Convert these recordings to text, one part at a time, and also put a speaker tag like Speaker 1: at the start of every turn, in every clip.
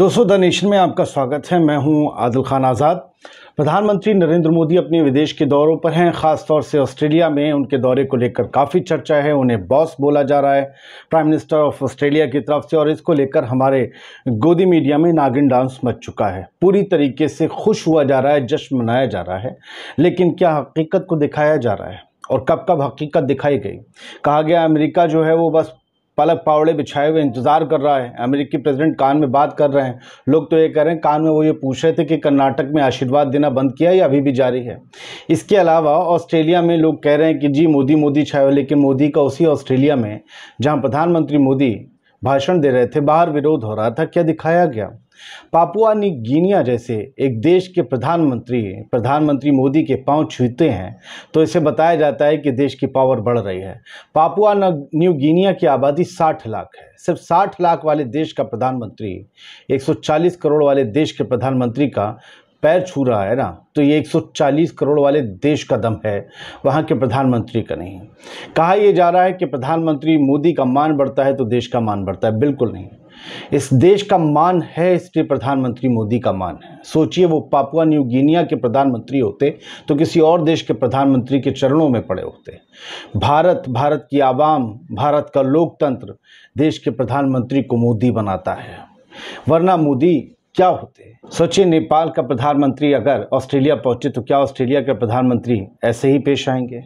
Speaker 1: दोस्तों the nation में आपका स्वागत है मैं हूं आदिल खान आज़ाद प्रधानमंत्री नरेंद्र मोदी अपने विदेश के दौरों पर हैं ख़ास तौर से ऑस्ट्रेलिया में उनके दौरे को लेकर काफ़ी चर्चा है उन्हें बॉस बोला जा रहा है प्राइम मिनिस्टर ऑफ ऑस्ट्रेलिया की तरफ से और इसको लेकर हमारे गोदी मीडिया में नागिन डांस मच चुका है पूरी तरीके से खुश हुआ जा रहा है जश्न मनाया जा रहा है लेकिन क्या हकीकत को दिखाया जा रहा है और कब कब हकीकत दिखाई गई कहा गया अमेरिका जो है वो बस पलक पावड़े बिछाए हुए इंतज़ार कर रहा है अमेरिकी प्रेसिडेंट कान में बात कर रहे हैं लोग तो ये कह रहे हैं कान में वो ये पूछ रहे थे कि कर्नाटक में आशीर्वाद देना बंद किया या अभी भी जारी है इसके अलावा ऑस्ट्रेलिया में लोग कह रहे हैं कि जी मोदी मोदी छाए लेकिन मोदी का उसी ऑस्ट्रेलिया में जहाँ प्रधानमंत्री मोदी भाषण दे रहे थे बाहर विरोध हो रहा था क्या दिखाया गया पापुआ गिनिया जैसे एक देश के प्रधानमंत्री प्रधानमंत्री मोदी के पांव छूते हैं तो इसे बताया जाता है कि देश की पावर बढ़ रही है पापुआ न्यू गिनिया की आबादी 60 लाख है सिर्फ 60 लाख वाले देश का प्रधानमंत्री 140 करोड़ वाले देश के प्रधानमंत्री का पैर छू रहा है ना तो ये 140 करोड़ वाले देश का दम है वहाँ के प्रधानमंत्री का नहीं कहा यह जा रहा है कि प्रधानमंत्री मोदी का मान बढ़ता है तो देश का मान बढ़ता है बिल्कुल नहीं इस देश का मान है इसलिए प्रधानमंत्री मोदी का मान है सोचिए वो पापुआ न्यू गिनिया के प्रधानमंत्री होते तो किसी और देश के प्रधानमंत्री के चरणों में पड़े होते भारत भारत की आवाम भारत का लोकतंत्र देश के प्रधानमंत्री को मोदी बनाता है वरना मोदी क्या होते सोचिए नेपाल का प्रधानमंत्री अगर ऑस्ट्रेलिया पहुंचे तो क्या ऑस्ट्रेलिया के प्रधानमंत्री ऐसे ही पेश आएंगे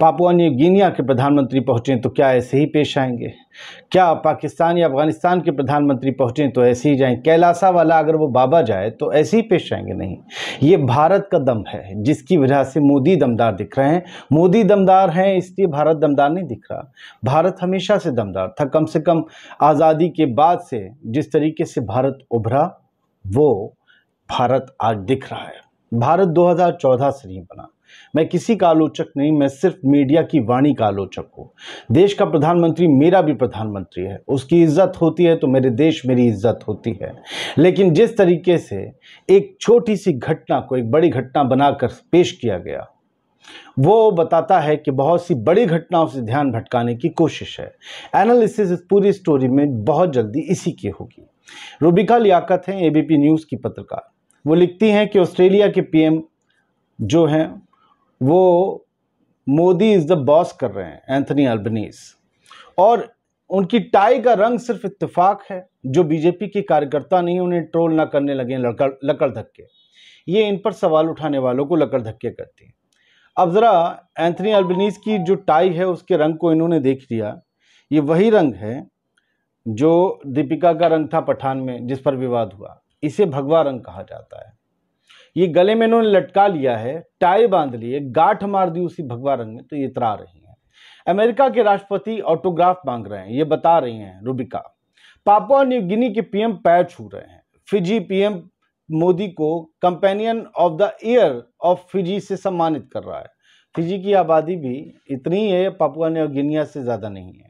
Speaker 1: पापुआ न्यू गिनिया के प्रधानमंत्री पहुंचे तो क्या ऐसे ही पेश आएंगे क्या पाकिस्तान या अफगानिस्तान के प्रधानमंत्री पहुंचे तो ऐसे ही जाएंगे कैलासा वाला अगर वो बाबा जाए तो ऐसे ही पेश आएंगे नहीं ये भारत का दम है जिसकी वजह से मोदी दमदार दिख रहे हैं मोदी दमदार हैं इसलिए भारत दमदार नहीं दिख रहा भारत हमेशा से दमदार था कम से कम आज़ादी के बाद से जिस तरीके से भारत उभरा वो भारत आज दिख रहा है भारत 2014 से नहीं बना मैं किसी का आलोचक नहीं मैं सिर्फ मीडिया की वाणी का आलोचक हूँ देश का प्रधानमंत्री मेरा भी प्रधानमंत्री है उसकी इज्जत होती है तो मेरे देश मेरी इज्जत होती है लेकिन जिस तरीके से एक छोटी सी घटना को एक बड़ी घटना बनाकर पेश किया गया वो बताता है कि बहुत सी बड़ी घटनाओं से ध्यान भटकाने की कोशिश है एनालिसिस इस पूरी स्टोरी में बहुत जल्दी इसी की होगी रूबिका लियाकत हैं एबीपी न्यूज़ की पत्रकार वो लिखती हैं कि ऑस्ट्रेलिया के पीएम जो हैं वो मोदी इज़ द बॉस कर रहे हैं एंथनी अल्बनीस और उनकी टाई का रंग सिर्फ इत्तेफाक है जो बीजेपी के कार्यकर्ता नहीं उन्हें ट्रोल ना करने लगे लकड़ लकड़ धक्के ये इन पर सवाल उठाने वालों को लकड़ धक्के करती हैं अब ज़रा एंथनी अल्बनीस की जो टाई है उसके रंग को इन्होंने देख लिया ये वही रंग है जो दीपिका का रंग था पठान में जिस पर विवाद हुआ इसे भगवा रंग कहा जाता है ये गले में इन्होंने लटका लिया है टाई बांध लिए गाठ मार दी उसी भगवा रंग में तो ये इतरा रही हैं अमेरिका के राष्ट्रपति ऑटोग्राफ मांग रहे हैं ये बता रही हैं रूबिका पापुआ न्यू गिनी के पीएम पैर छू रहे हैं फिजी पीएम मोदी को companion of the year of Fiji से सम्मानित कर रहा है फिजी की आबादी भी इतनी है पापुआ न्यू गिनिया से ज़्यादा नहीं है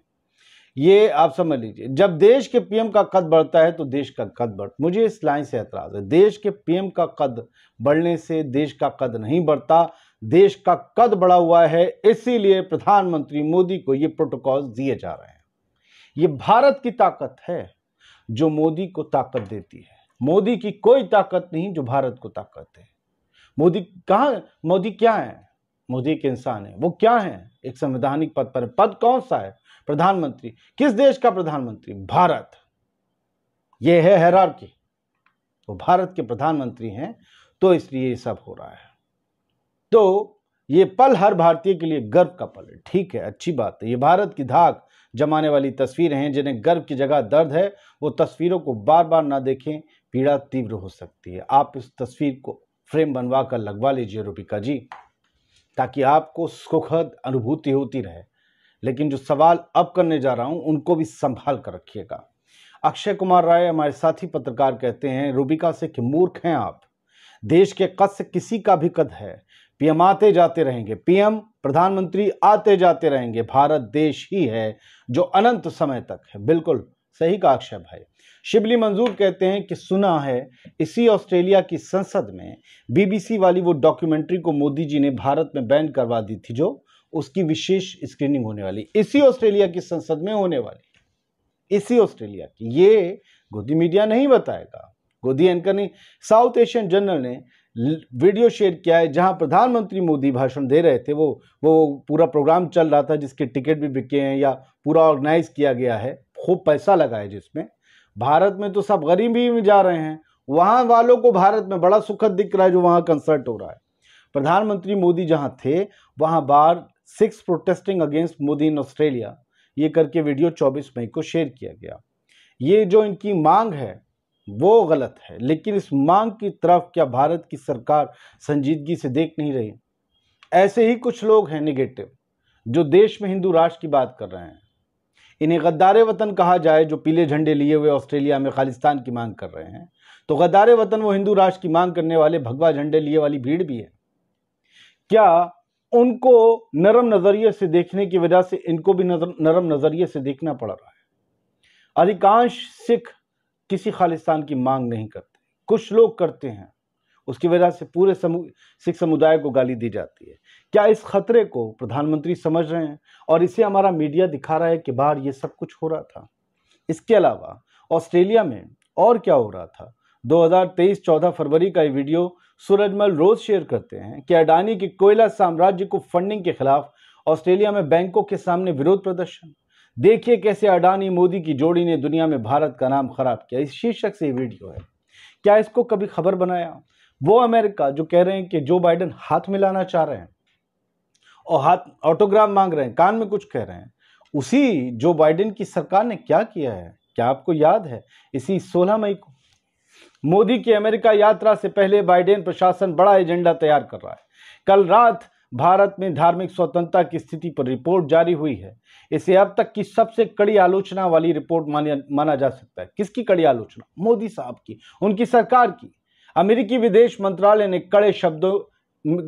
Speaker 1: ये आप समझ लीजिए जब देश के पीएम का कद बढ़ता है तो देश का कद बढ़ मुझे इस लाइन से एतराज़ है देश के पीएम का कद बढ़ने से देश का कद नहीं बढ़ता देश का कद बढ़ा हुआ है इसीलिए प्रधानमंत्री मोदी को ये प्रोटोकॉल दिए जा रहे हैं ये भारत की ताकत है जो मोदी को ताकत देती है मोदी की कोई ताकत नहीं जो भारत को ताकत है मोदी कहाँ मोदी क्या है मोदी के इंसान है वो क्या है एक संवैधानिक पद पर पद कौन सा है प्रधानमंत्री किस देश का प्रधानमंत्री भारत यह है हैरार की वो भारत के प्रधानमंत्री हैं तो इसलिए ये सब हो रहा है तो ये पल हर भारतीय के लिए गर्व का पल है ठीक है अच्छी बात है ये भारत की धाक जमाने वाली तस्वीरें हैं जिन्हें गर्व की जगह दर्द है वो तस्वीरों को बार बार ना देखें पीड़ा तीव्र हो सकती है आप इस तस्वीर को फ्रेम बनवा कर लगवा लीजिए रूपिका जी ताकि आपको सुखद अनुभूति होती रहे लेकिन जो सवाल अब करने जा रहा हूं उनको भी संभाल कर रखिएगा अक्षय कुमार राय हमारे साथी पत्रकार कहते हैं रूबिका से कि मूर्ख हैं आप देश के कद से किसी का भी कद है पीएम आते जाते रहेंगे पीएम प्रधानमंत्री आते जाते रहेंगे भारत देश ही है जो अनंत समय तक है बिल्कुल सही कहा अक्षय भाई शिबली मंजूर कहते हैं कि सुना है इसी ऑस्ट्रेलिया की संसद में बीबीसी वाली वो डॉक्यूमेंट्री को मोदी जी ने भारत में बैन करवा दी थी जो उसकी विशेष स्क्रीनिंग होने वाली इसी ऑस्ट्रेलिया की संसद में होने वाली इसी ऑस्ट्रेलिया की ये गोदी मीडिया नहीं बताएगा गोदी एंकर ने साउथ एशियन जनरल ने वीडियो शेयर किया है जहां प्रधानमंत्री मोदी भाषण दे रहे थे वो वो पूरा प्रोग्राम चल रहा था जिसके टिकट भी बिके हैं या पूरा ऑर्गेनाइज किया गया है खूब पैसा लगा है जिसमें भारत में तो सब गरीब में जा रहे हैं वहाँ वालों को भारत में बड़ा सुखद दिख रहा है जो वहाँ कंसर्ट हो रहा है प्रधानमंत्री मोदी जहाँ थे वहाँ बार Sikhs protesting against Modi in Australia ये करके वीडियो 24 मई को शेयर किया गया ये जो इनकी मांग है वो गलत है लेकिन इस मांग की तरफ क्या भारत की सरकार संजीदगी से देख नहीं रही ऐसे ही कुछ लोग हैं निगेटिव जो देश में हिंदू राष्ट्र की बात कर रहे हैं इन्हें गद्दार वतन कहा जाए जो पीले झंडे लिए हुए ऑस्ट्रेलिया में खालिस्तान की मांग कर रहे हैं तो गद्दार वतन वो हिंदू राष्ट्र की मांग करने वाले भगवा झंडे लिए वाली भीड़ भी है क्या उनको नरम नज़रिए से देखने की वजह से इनको भी नजर नरम नज़रिए से देखना पड़ रहा है अधिकांश सिख किसी खालिस्तान की मांग नहीं करते कुछ लोग करते हैं उसकी वजह से पूरे समु, सिख समुदाय को गाली दी जाती है क्या इस खतरे को प्रधानमंत्री समझ रहे हैं और इसे हमारा मीडिया दिखा रहा है कि बाहर ये सब कुछ हो रहा था इसके अलावा ऑस्ट्रेलिया में और क्या हो रहा था 2023-14 फरवरी का ये वीडियो सूरजमल रोज शेयर करते हैं कि अडानी के कोयला साम्राज्य को फंडिंग के खिलाफ ऑस्ट्रेलिया में बैंकों के सामने विरोध प्रदर्शन देखिए कैसे अडानी मोदी की जोड़ी ने दुनिया में भारत का नाम खराब किया इस शीर्षक से ये वीडियो है क्या इसको कभी खबर बनाया वो अमेरिका जो कह रहे हैं कि जो बाइडन हाथ मिलाना चाह रहे हैं और हाथ ऑटोग्राम मांग रहे हैं कान में कुछ कह रहे हैं उसी जो बाइडेन की सरकार ने क्या किया है क्या आपको याद है इसी 16 मई को मोदी की अमेरिका यात्रा से पहले बाइडेन प्रशासन बड़ा एजेंडा तैयार कर रहा है कल रात भारत में धार्मिक स्वतंत्रता की स्थिति पर रिपोर्ट जारी हुई है इसे अब तक की सबसे कड़ी आलोचना वाली रिपोर्ट माना जा सकता है किसकी कड़ी आलोचना मोदी साहब की उनकी सरकार की अमेरिकी विदेश मंत्रालय ने कड़े शब्दों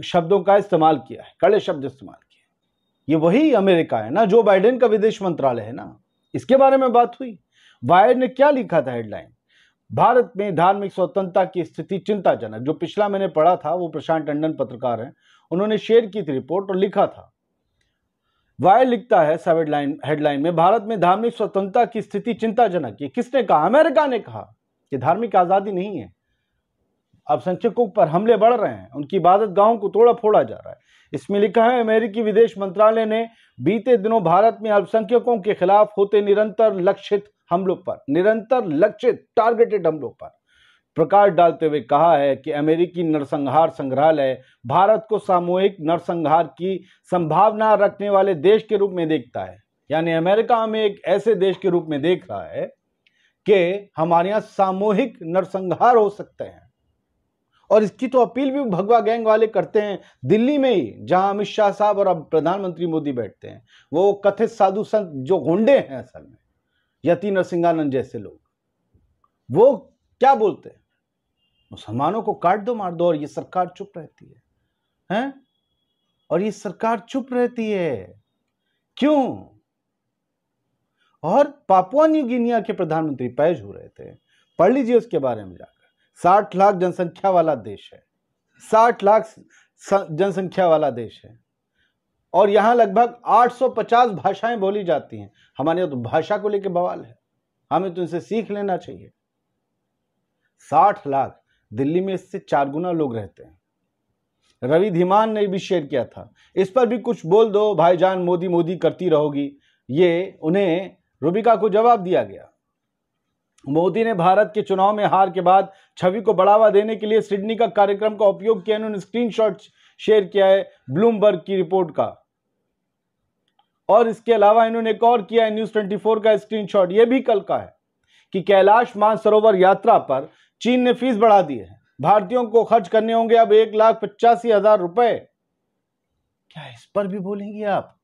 Speaker 1: शब्दों का इस्तेमाल किया है कड़े शब्द इस्तेमाल किए ये वही अमेरिका है ना जो बाइडेन का विदेश मंत्रालय है ना इसके बारे में बात हुई वायर ने क्या लिखा था हेडलाइन भारत में धार्मिक स्वतंत्रता की स्थिति चिंताजनक जो पिछला मैंने पढ़ा था वो प्रशांत टंडन पत्रकार हैं उन्होंने शेयर की थी रिपोर्ट और लिखा था वायर लिखता है सब हेडलाइन हेडलाइन में भारत में धार्मिक स्वतंत्रता की स्थिति चिंताजनक है किसने कहा अमेरिका ने कहा कि धार्मिक आज़ादी नहीं है अल्पसंख्यकों पर हमले बढ़ रहे हैं उनकी इबादत गाहों को तोड़ा फोड़ा जा रहा है इसमें लिखा है अमेरिकी विदेश मंत्रालय ने बीते दिनों भारत में अल्पसंख्यकों के खिलाफ होते निरंतर लक्षित हमलों पर निरंतर लक्षित टारगेटेड हमलों पर प्रकाश डालते हुए कहा है कि अमेरिकी नरसंहार संग्रहालय भारत को सामूहिक नरसंहार की संभावना रखने वाले देश के रूप में देखता है यानी अमेरिका हमें एक ऐसे देश के रूप में देख रहा है कि हमारे यहाँ सामूहिक नरसंहार हो सकते हैं और इसकी तो अपील भी भगवा गैंग वाले करते हैं दिल्ली में ही जहां अमित शाह साहब और अब प्रधानमंत्री मोदी बैठते हैं वो कथित साधु संत जो गुंडे हैं असल में यति नरसिंहानंद जैसे लोग वो क्या बोलते हैं मुसलमानों को काट दो मार दो और ये सरकार चुप रहती है हैं और ये सरकार चुप रहती है क्यों और पापुआ न्यू गिनिया के प्रधानमंत्री पैज हो रहे थे पढ़ लीजिए उसके बारे में जाकर साठ लाख जनसंख्या वाला देश है साठ लाख जनसंख्या वाला देश है और यहाँ लगभग 850 भाषाएं बोली जाती हैं हमारे यहाँ तो भाषा को लेकर बवाल है हमें तो इनसे सीख लेना चाहिए 60 लाख दिल्ली में इससे चार गुना लोग रहते हैं रवि धीमान ने भी शेयर किया था इस पर भी कुछ बोल दो भाईजान मोदी मोदी करती रहोगी ये उन्हें रूबिका को जवाब दिया गया मोदी ने भारत के चुनाव में हार के बाद छवि को बढ़ावा देने के लिए सिडनी का कार्यक्रम का उपयोग किया उन्होंने स्क्रीनशॉट शेयर किया है ब्लूमबर्ग की रिपोर्ट का और इसके अलावा इन्होंने एक और किया है न्यूज 24 का स्क्रीनशॉट ये भी कल का है कि कैलाश मानसरोवर यात्रा पर चीन ने फीस बढ़ा दी है भारतीयों को खर्च करने होंगे अब एक लाख पचासी हजार रुपए क्या इस पर भी बोलेंगे आप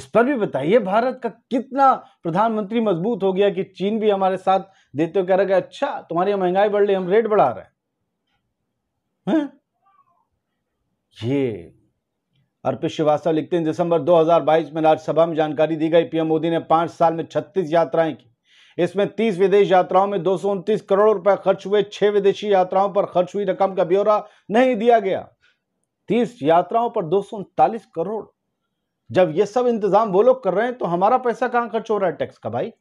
Speaker 1: इस पर भी बताइए भारत का कितना प्रधानमंत्री मजबूत हो गया कि चीन भी हमारे साथ देते हुए कह रहे अच्छा तुम्हारी महंगाई बढ़ रही हम रेट बढ़ा रहे हैं है? ये अर्पित श्रीवास्तव लिखते हैं दिसंबर 2022 में राज्यसभा में जानकारी दी गई पीएम मोदी ने पांच साल में 36 यात्राएं की इसमें 30 विदेश यात्राओं में दो करोड़ रुपए खर्च हुए छह विदेशी यात्राओं पर खर्च हुई रकम का ब्यौरा नहीं दिया गया तीस यात्राओं पर दो करोड़ जब ये सब इंतजाम वो लोग कर रहे हैं तो हमारा पैसा कहाँ खर्च हो रहा है टैक्स का भाई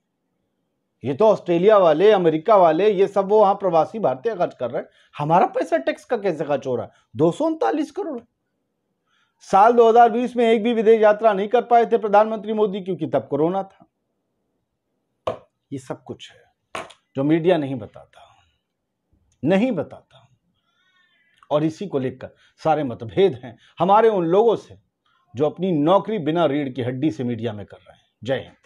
Speaker 1: ये तो ऑस्ट्रेलिया वाले अमेरिका वाले ये सब वो वहां प्रवासी भारतीय खर्च कर रहे हैं हमारा पैसा टैक्स का कैसे खर्च हो रहा है दो करोड़ साल 2020 में एक भी विदेश यात्रा नहीं कर पाए थे प्रधानमंत्री मोदी क्योंकि तब कोरोना था ये सब कुछ है जो मीडिया नहीं बताता नहीं बताता और इसी को लेकर सारे मतभेद हैं हमारे उन लोगों से जो अपनी नौकरी बिना रीढ़ की हड्डी से मीडिया में कर रहे हैं जय हिंद